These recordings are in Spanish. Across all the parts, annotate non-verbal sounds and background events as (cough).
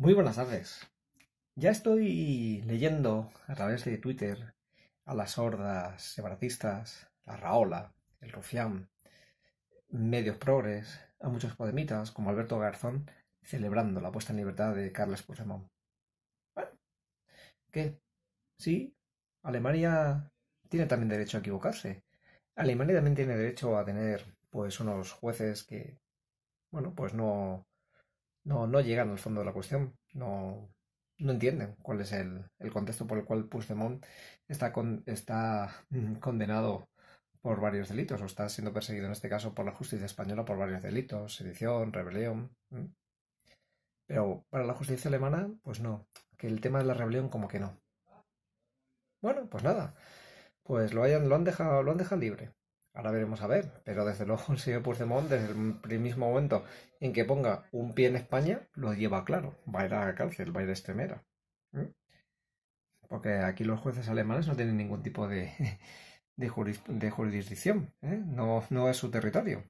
Muy buenas tardes. Ya estoy leyendo a través de Twitter a las hordas separatistas, a Raola, el Rufián, medios progres, a muchos podemitas como Alberto Garzón celebrando la puesta en libertad de Carles Puigdemont. Bueno, ¿qué? Sí, Alemania tiene también derecho a equivocarse. Alemania también tiene derecho a tener pues unos jueces que bueno, pues no no, no llegan al fondo de la cuestión, no, no entienden cuál es el, contexto por el cual Puigdemont está, está mm, condenado por varios delitos, o está siendo perseguido en este caso por la justicia española por varios delitos, sedición, rebelión. Pero para la justicia alemana, pues no, que el tema de la rebelión como que no. Bueno, pues nada, pues lo, hayan, lo, han, dejado, lo han dejado libre. Ahora veremos a ver, pero desde (laughs) luego el señor Puigdemont, desde el mismo momento en que ponga un pie en España, lo lleva claro. Va a ir a cárcel, va a ir a Porque aquí los jueces alemanes no tienen ningún tipo de, (laughs) jurisdicción. ¿eh? No, no es su territorio.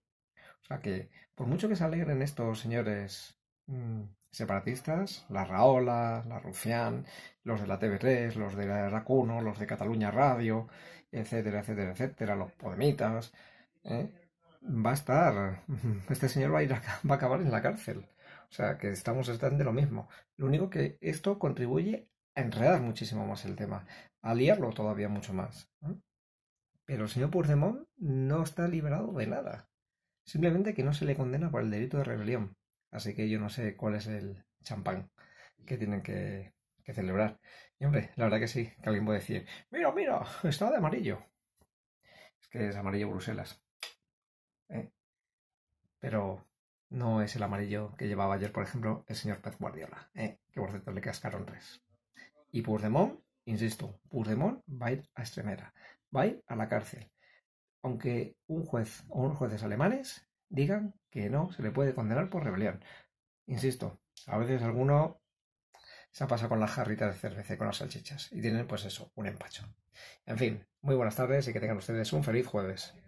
O sea que, por mucho que se alegren estos señores Mm. separatistas, la Raola, la Rufián, los de la TV3, los de la Racuno, los de Cataluña Radio, etcétera, etcétera, etcétera, los podemitas, ¿eh? va a estar, (laughs) este señor va a, ir va a acabar en la cárcel. O sea, que estamos estando de lo mismo. Lo único que esto contribuye a enredar muchísimo más el tema, a liarlo todavía mucho más. Pero el señor Purdemont no está liberado de nada. Simplemente que no se le condena por el delito de rebelión. Así que yo no sé cuál es el champán que tienen que, celebrar. Y hombre, la verdad que sí, que alguien puede decir, mira, mira, está de amarillo. Es que es amarillo Bruselas. ¿eh? Pero no es el amarillo que llevaba ayer, por ejemplo, el señor Pez Guardiola, ¿eh? que por cierto le cascaron tres. Y Purdemont, insisto, Purdemont va a ir a Extremera, va a ir a la cárcel. Aunque un juez o unos jueces alemanes digan que no se le puede condenar por rebelión. Insisto, a veces alguno se ha pasado con las jarritas de cerveza con las salchichas y tienen pues eso, un empacho. En fin, muy buenas tardes y que tengan ustedes un feliz jueves.